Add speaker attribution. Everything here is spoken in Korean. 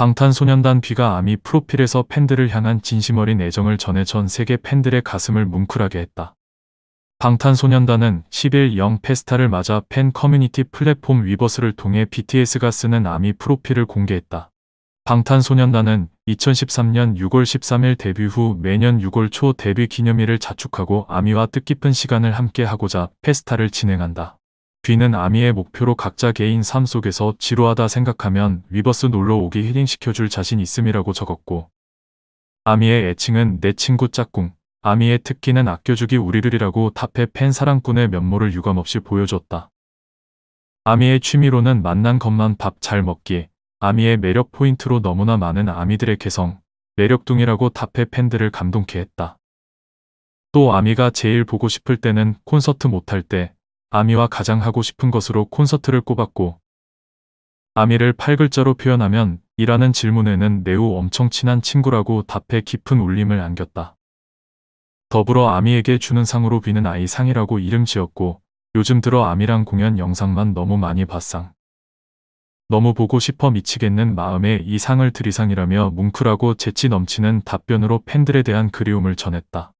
Speaker 1: 방탄소년단 B가 아미 프로필에서 팬들을 향한 진심 어린 애정을 전해 전 세계 팬들의 가슴을 뭉클하게 했다. 방탄소년단은 10일 영 페스타를 맞아 팬 커뮤니티 플랫폼 위버스를 통해 BTS가 쓰는 아미 프로필을 공개했다. 방탄소년단은 2013년 6월 13일 데뷔 후 매년 6월 초 데뷔 기념일을 자축하고 아미와 뜻깊은 시간을 함께하고자 페스타를 진행한다. 귀는 아미의 목표로 각자 개인 삶 속에서 지루하다 생각하면 위버스 놀러 오기 힐링시켜줄 자신 있음이라고 적었고 아미의 애칭은 내 친구 짝꿍 아미의 특기는 아껴주기 우리를이라고 탑의 팬 사랑꾼의 면모를 유감없이 보여줬다. 아미의 취미로는 만난 것만 밥 잘 먹기, 아미의 매력 포인트로 너무나 많은 아미들의 개성, 매력둥이라고 탑의 팬들을 감동케 했다. 또 아미가 제일 보고 싶을 때는 콘서트 못할 때 아미와 가장 하고 싶은 것으로 콘서트를 꼽았고 아미를 8글자로 표현하면 이라는 질문에는 매우 엄청 친한 친구라고 답해 깊은 울림을 안겼다. 더불어 아미에게 주는 상으로 비는 아이 상이라고 이름 지었고 요즘 들어 아미랑 공연 영상만 너무 많이 봤상. 너무 보고 싶어 미치겠는 마음에 이 상을 드리상이라며 뭉클하고 재치 넘치는 답변으로 팬들에 대한 그리움을 전했다.